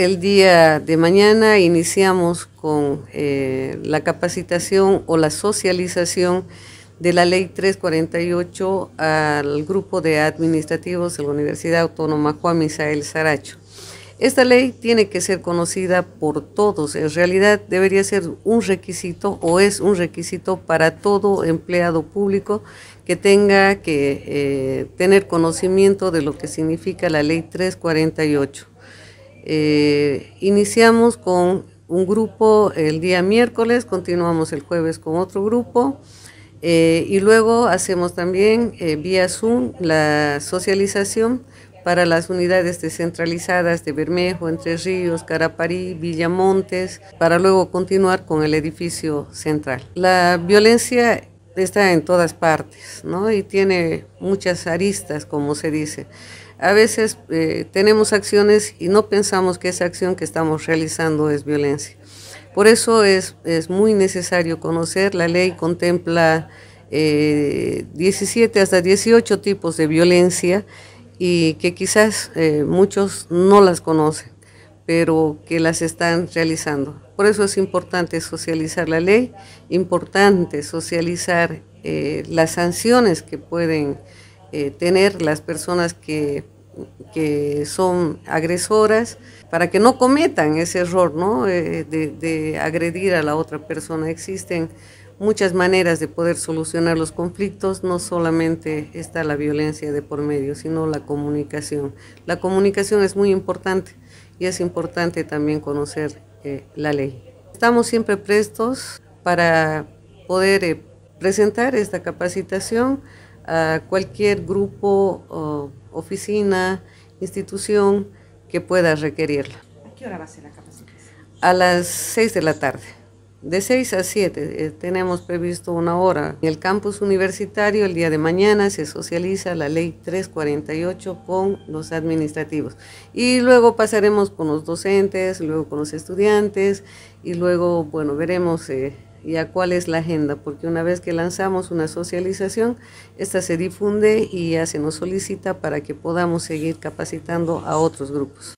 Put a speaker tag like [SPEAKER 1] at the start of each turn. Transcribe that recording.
[SPEAKER 1] El día de mañana iniciamos con eh, la capacitación o la socialización de la ley 348 al grupo de administrativos de la Universidad Autónoma Juan Misael Saracho. Esta ley tiene que ser conocida por todos. En realidad debería ser un requisito o es un requisito para todo empleado público que tenga que eh, tener conocimiento de lo que significa la ley 348. Eh, iniciamos con un grupo el día miércoles, continuamos el jueves con otro grupo eh, y luego hacemos también eh, vía Zoom la socialización para las unidades descentralizadas de Bermejo, Entre Ríos, Caraparí, Villamontes, para luego continuar con el edificio central. La violencia está en todas partes, ¿no? Y tiene muchas aristas, como se dice. A veces eh, tenemos acciones y no pensamos que esa acción que estamos realizando es violencia. Por eso es, es muy necesario conocer, la ley contempla 17 eh, hasta 18 tipos de violencia y que quizás eh, muchos no las conocen pero que las están realizando. Por eso es importante socializar la ley, importante socializar eh, las sanciones que pueden eh, tener las personas que, son agresoras para que no cometan ese error ¿no? Eh, de, de agredir a la otra persona. Existen muchas maneras de poder solucionar los conflictos, no solamente está la violencia de por medio, sino la comunicación. La comunicación es muy importante y es importante también conocer eh, la ley. Estamos siempre prestos para poder eh, presentar esta capacitación a cualquier grupo, oficina, institución que pueda requerirla. ¿A qué hora va a ser la capacitación? A las 6 de la tarde. De 6 a 7 eh, tenemos previsto una hora. En el campus universitario el día de mañana se socializa la ley 348 con los administrativos. Y luego pasaremos con los docentes, luego con los estudiantes y luego, bueno, veremos eh, ya cuál es la agenda, porque una vez que lanzamos una socialización, esta se difunde y ya se nos solicita para que podamos seguir capacitando a otros grupos.